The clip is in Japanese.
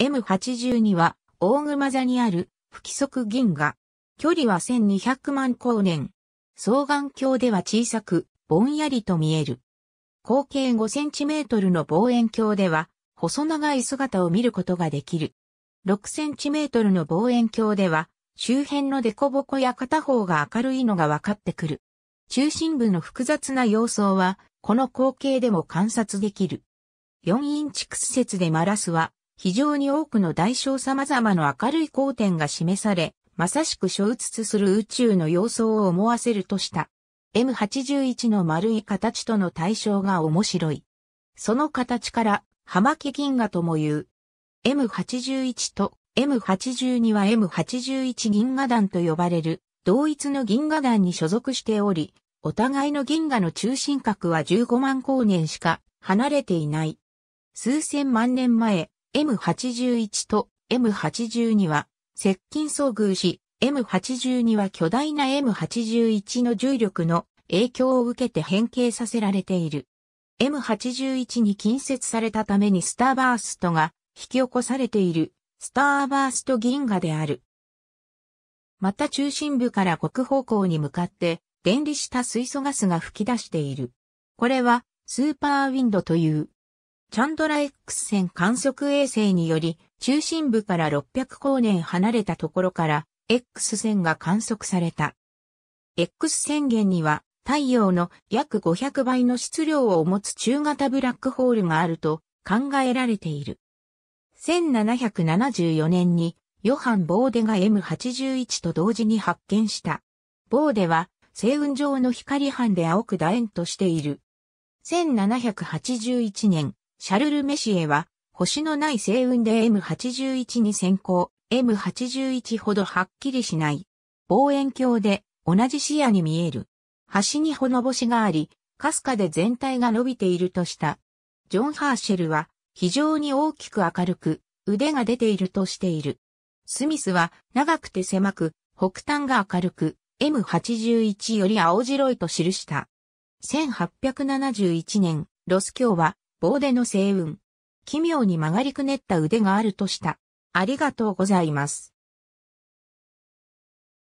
M82 は大熊座にある不規則銀河。距離は1200万光年。双眼鏡では小さく、ぼんやりと見える。口径5センチメートルの望遠鏡では、細長い姿を見ることができる。6センチメートルの望遠鏡では、周辺のデコボコや片方が明るいのが分かってくる。中心部の複雑な様相は、この光景でも観察できる。4インチ屈折でマラスは、非常に多くの大小様々の明るい光点が示され、まさしく小写する宇宙の様相を思わせるとした。M81 の丸い形との対象が面白い。その形から、浜木銀河とも言う。M81 と M82 は M81 銀河団と呼ばれる、同一の銀河団に所属しており、お互いの銀河の中心核は15万光年しか離れていない。数千万年前、M81 と M82 は接近遭遇し、M82 は巨大な M81 の重力の影響を受けて変形させられている。M81 に近接されたためにスターバーストが引き起こされているスターバースト銀河である。また中心部から極方向に向かって電離した水素ガスが噴き出している。これはスーパーウィンドというチャンドラ X 線観測衛星により、中心部から600光年離れたところから、X 線が観測された。X 線源には、太陽の約500倍の質量を持つ中型ブラックホールがあると考えられている。1774年にヨハン・ボーデが M81 と同時に発見した。ボーデは星雲上の光斑で青く楕円としている。1781年、シャルル・メシエは、星のない星雲で M81 に先行、M81 ほどはっきりしない。望遠鏡で同じ視野に見える。端にほのぼしがあり、かすかで全体が伸びているとした。ジョン・ハーシェルは、非常に大きく明るく、腕が出ているとしている。スミスは、長くて狭く、北端が明るく、M81 より青白いと記した。1871年、ロス教は、棒での星雲。奇妙に曲がりくねった腕があるとした。ありがとうございます。